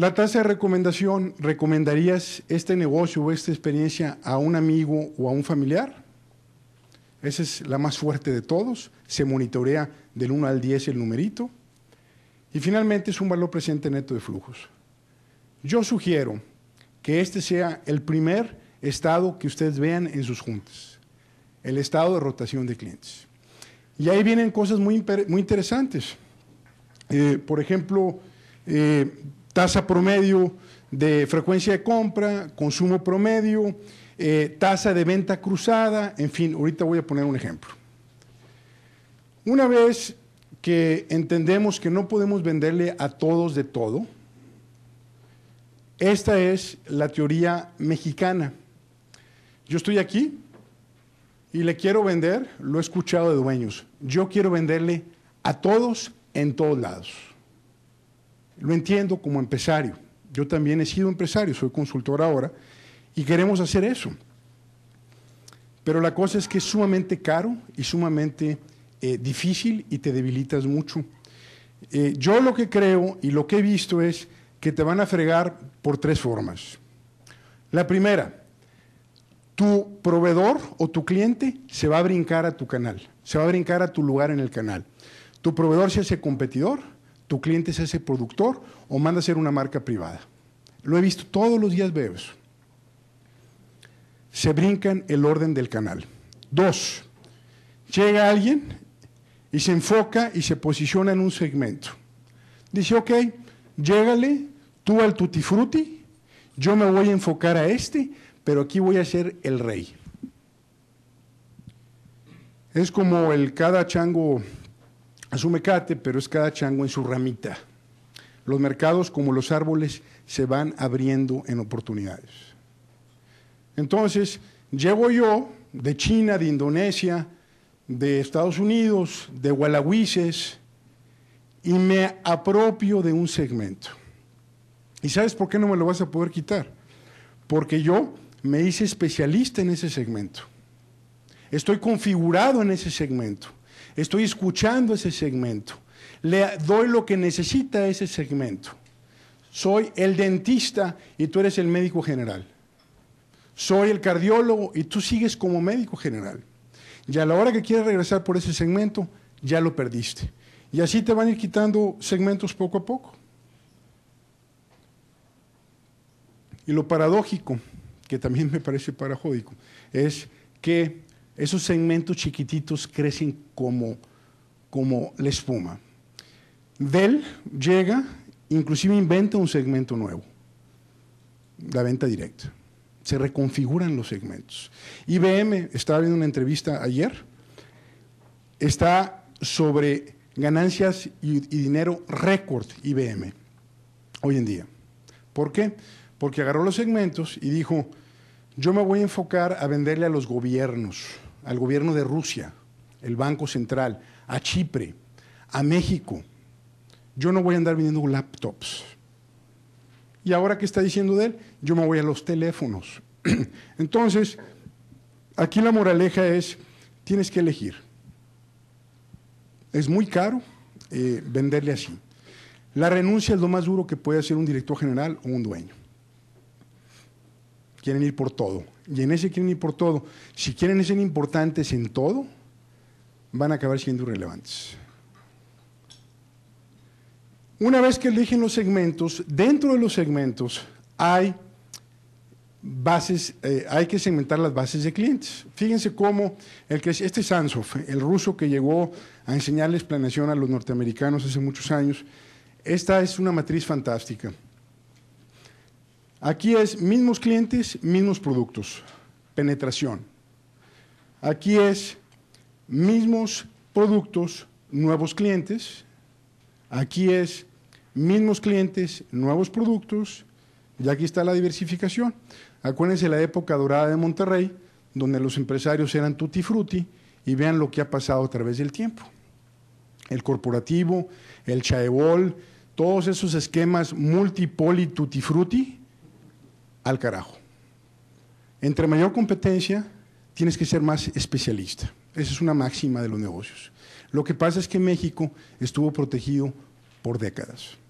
La tasa de recomendación, ¿recomendarías este negocio o esta experiencia a un amigo o a un familiar? Esa es la más fuerte de todos. Se monitorea del 1 al 10 el numerito. Y finalmente es un valor presente neto de flujos. Yo sugiero que este sea el primer estado que ustedes vean en sus juntas, el estado de rotación de clientes. Y ahí vienen cosas muy, muy interesantes. Eh, por ejemplo, eh, tasa promedio de frecuencia de compra, consumo promedio, eh, tasa de venta cruzada, en fin, ahorita voy a poner un ejemplo. Una vez que entendemos que no podemos venderle a todos de todo, esta es la teoría mexicana. Yo estoy aquí y le quiero vender, lo he escuchado de dueños, yo quiero venderle a todos en todos lados. Lo entiendo como empresario. Yo también he sido empresario, soy consultor ahora, y queremos hacer eso. Pero la cosa es que es sumamente caro y sumamente eh, difícil y te debilitas mucho. Eh, yo lo que creo y lo que he visto es que te van a fregar por tres formas. La primera, tu proveedor o tu cliente se va a brincar a tu canal, se va a brincar a tu lugar en el canal. Tu proveedor se hace competidor, tu cliente es ese productor o manda a ser una marca privada. Lo he visto todos los días, veo Se brincan el orden del canal. Dos, llega alguien y se enfoca y se posiciona en un segmento. Dice, ok, llégale tú al tutti frutti, yo me voy a enfocar a este, pero aquí voy a ser el rey. Es como el cada chango asume su pero es cada chango en su ramita. Los mercados, como los árboles, se van abriendo en oportunidades. Entonces, llevo yo de China, de Indonesia, de Estados Unidos, de Gualahuises, y me apropio de un segmento. ¿Y sabes por qué no me lo vas a poder quitar? Porque yo me hice especialista en ese segmento. Estoy configurado en ese segmento. Estoy escuchando ese segmento. Le doy lo que necesita ese segmento. Soy el dentista y tú eres el médico general. Soy el cardiólogo y tú sigues como médico general. Y a la hora que quieres regresar por ese segmento, ya lo perdiste. Y así te van a ir quitando segmentos poco a poco. Y lo paradójico, que también me parece parajódico, es que esos segmentos chiquititos crecen como, la espuma. Dell llega, inclusive inventa un segmento nuevo, la venta directa. Se reconfiguran los segmentos. IBM, estaba viendo una entrevista ayer, está sobre ganancias y, y dinero récord IBM hoy en día. ¿Por qué? Porque agarró los segmentos y dijo, yo me voy a enfocar a venderle a los gobiernos al gobierno de Rusia, el Banco Central, a Chipre, a México. Yo no voy a andar vendiendo laptops. ¿Y ahora qué está diciendo de él? Yo me voy a los teléfonos. Entonces, aquí la moraleja es, tienes que elegir. Es muy caro eh, venderle así. La renuncia es lo más duro que puede hacer un director general o un dueño quieren ir por todo. Y en ese quieren ir por todo. Si quieren ser importantes en todo, van a acabar siendo irrelevantes. Una vez que eligen los segmentos, dentro de los segmentos hay bases, eh, hay que segmentar las bases de clientes. Fíjense cómo el que este Sansov, el ruso que llegó a la planeación a los norteamericanos hace muchos años, esta es una matriz fantástica. Aquí es mismos clientes, mismos productos, penetración. Aquí es mismos productos, nuevos clientes. Aquí es mismos clientes, nuevos productos. Y aquí está la diversificación. Acuérdense la época dorada de Monterrey, donde los empresarios eran tutti frutti, y vean lo que ha pasado a través del tiempo. El corporativo, el chaebol, todos esos esquemas multipoli tutti frutti, al carajo. Entre mayor competencia, tienes que ser más especialista. Esa es una máxima de los negocios. Lo que pasa es que México estuvo protegido por décadas.